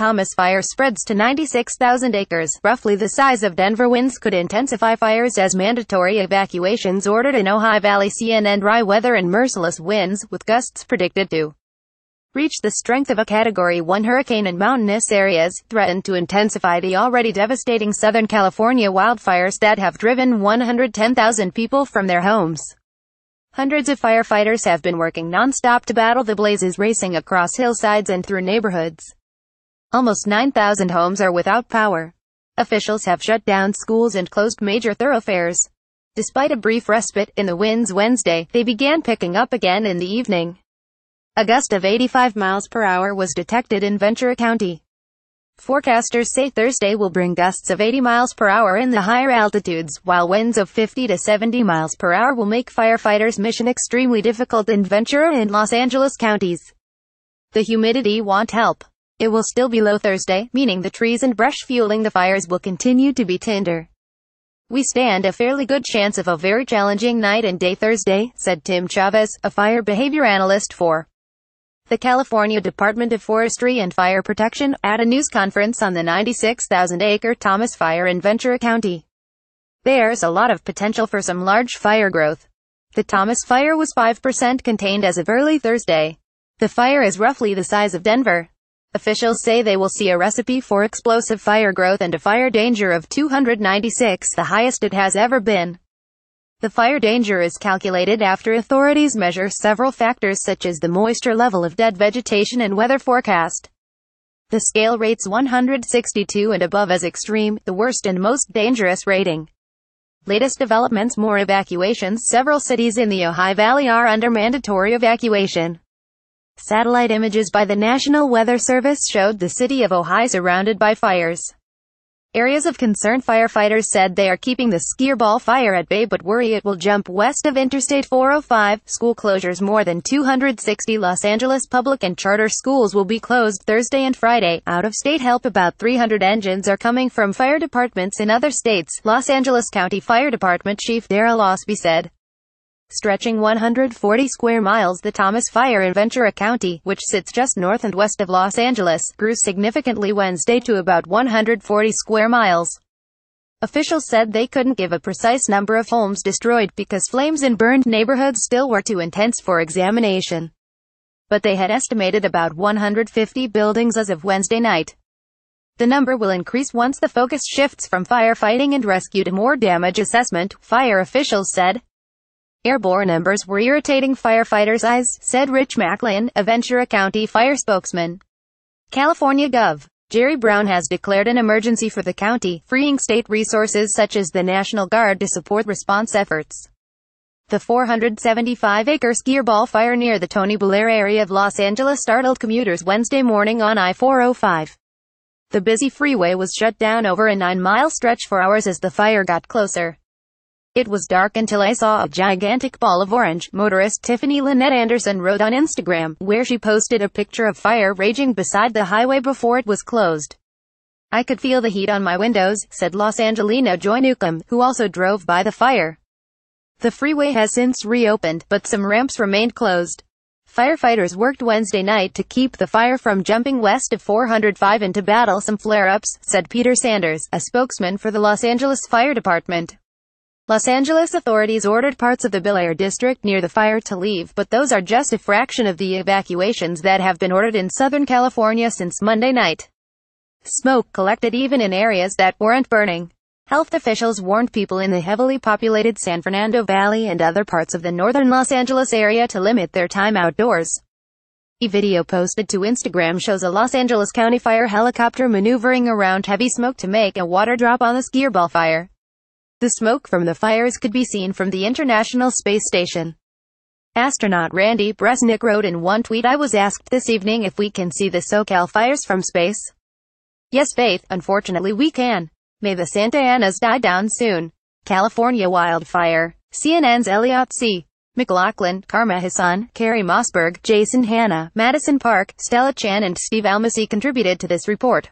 Thomas Fire spreads to 96,000 acres, roughly the size of Denver winds could intensify fires as mandatory evacuations ordered in Ojai Valley CNN: and dry weather and merciless winds, with gusts predicted to reach the strength of a Category 1 hurricane in mountainous areas, threatened to intensify the already devastating Southern California wildfires that have driven 110,000 people from their homes. Hundreds of firefighters have been working nonstop to battle the blazes racing across hillsides and through neighborhoods. Almost 9,000 homes are without power. Officials have shut down schools and closed major thoroughfares. Despite a brief respite in the winds Wednesday, they began picking up again in the evening. A gust of 85 miles per hour was detected in Ventura County. Forecasters say Thursday will bring gusts of 80 miles per hour in the higher altitudes, while winds of 50 to 70 miles per hour will make firefighters' mission extremely difficult in Ventura and Los Angeles counties. The humidity won't help. It will still be low Thursday, meaning the trees and brush fueling the fires will continue to be tinder. We stand a fairly good chance of a very challenging night and day Thursday, said Tim Chavez, a fire behavior analyst for the California Department of Forestry and Fire Protection, at a news conference on the 96,000-acre Thomas Fire in Ventura County. There's a lot of potential for some large fire growth. The Thomas Fire was 5% contained as of early Thursday. The fire is roughly the size of Denver. Officials say they will see a recipe for explosive fire growth and a fire danger of 296, the highest it has ever been. The fire danger is calculated after authorities measure several factors such as the moisture level of dead vegetation and weather forecast. The scale rates 162 and above as extreme, the worst and most dangerous rating. Latest developments more evacuations Several cities in the Ojai Valley are under mandatory evacuation. Satellite images by the National Weather Service showed the city of Ojai surrounded by fires. Areas of concern firefighters said they are keeping the Skierball fire at bay but worry it will jump west of Interstate 405. School closures More than 260 Los Angeles public and charter schools will be closed Thursday and Friday. Out-of-state help About 300 engines are coming from fire departments in other states, Los Angeles County Fire Department Chief Daryl Osby said stretching 140 square miles the Thomas Fire in Ventura County, which sits just north and west of Los Angeles, grew significantly Wednesday to about 140 square miles. Officials said they couldn't give a precise number of homes destroyed because flames in burned neighborhoods still were too intense for examination. But they had estimated about 150 buildings as of Wednesday night. The number will increase once the focus shifts from firefighting and rescue to more damage assessment, fire officials said. Airborne embers were irritating firefighters' eyes, said Rich Macklin, a Ventura County fire spokesman. California Gov. Jerry Brown has declared an emergency for the county, freeing state resources such as the National Guard to support response efforts. The 475-acre skier ball fire near the Tony Blair area of Los Angeles startled commuters Wednesday morning on I-405. The busy freeway was shut down over a nine-mile stretch for hours as the fire got closer. It was dark until I saw a gigantic ball of orange. Motorist Tiffany Lynette Anderson wrote on Instagram, where she posted a picture of fire raging beside the highway before it was closed. I could feel the heat on my windows, said Los Angelino Joy Newcomb, who also drove by the fire. The freeway has since reopened, but some ramps remained closed. Firefighters worked Wednesday night to keep the fire from jumping west of 405 and to battle some flare-ups, said Peter Sanders, a spokesman for the Los Angeles Fire Department. Los Angeles authorities ordered parts of the Bel Air district near the fire to leave, but those are just a fraction of the evacuations that have been ordered in Southern California since Monday night. Smoke collected even in areas that weren't burning. Health officials warned people in the heavily populated San Fernando Valley and other parts of the northern Los Angeles area to limit their time outdoors. A video posted to Instagram shows a Los Angeles County fire helicopter maneuvering around heavy smoke to make a water drop on the skier ball fire. The smoke from the fires could be seen from the International Space Station. Astronaut Randy Bresnick wrote in one tweet I was asked this evening if we can see the SoCal fires from space. Yes Faith, unfortunately we can. May the Santa Anas die down soon. California wildfire. CNN's Elliot C. McLaughlin, Karma Hassan, Carrie Mossberg, Jason Hanna, Madison Park, Stella Chan and Steve Almasy contributed to this report.